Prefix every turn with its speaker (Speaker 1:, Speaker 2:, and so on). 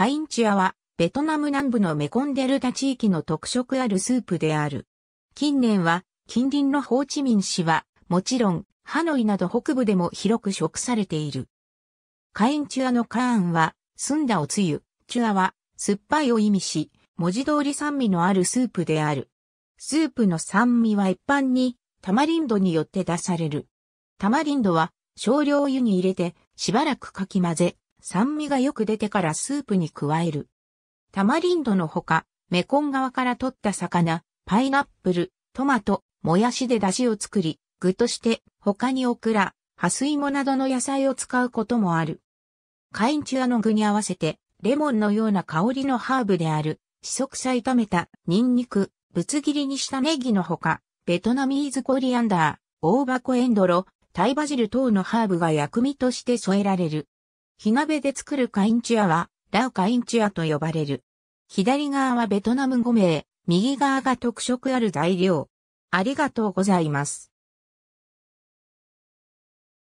Speaker 1: カインチアは、ベトナム南部のメコンデルタ地域の特色あるスープである。近年は、近隣のホーチミン市は、もちろん、ハノイなど北部でも広く食されている。カインチュアのカーンは、澄んだおつゆ、チュアは、酸っぱいを意味し、文字通り酸味のあるスープである。スープの酸味は一般に、タマリンドによって出される。タマリンドは、少量湯に入れて、しばらくかき混ぜ、酸味がよく出てからスープに加える。タマリンドのほか、メコン川から取った魚、パイナップル、トマト、もやしで出汁を作り、具として他にオクラ、ハスイモなどの野菜を使うこともある。カインチュアの具に合わせて、レモンのような香りのハーブである、四足さ炒めた、ニンニク、ぶつ切りにしたネギのほか、ベトナミーズコリアンダー、大箱エンドロ、タイバジル等のハーブが薬味として添えられる。火鍋で作るカインチアは、ラウカインチアと呼ばれる。左側はベトナム語名、右側が特色ある材料。ありがとうございます。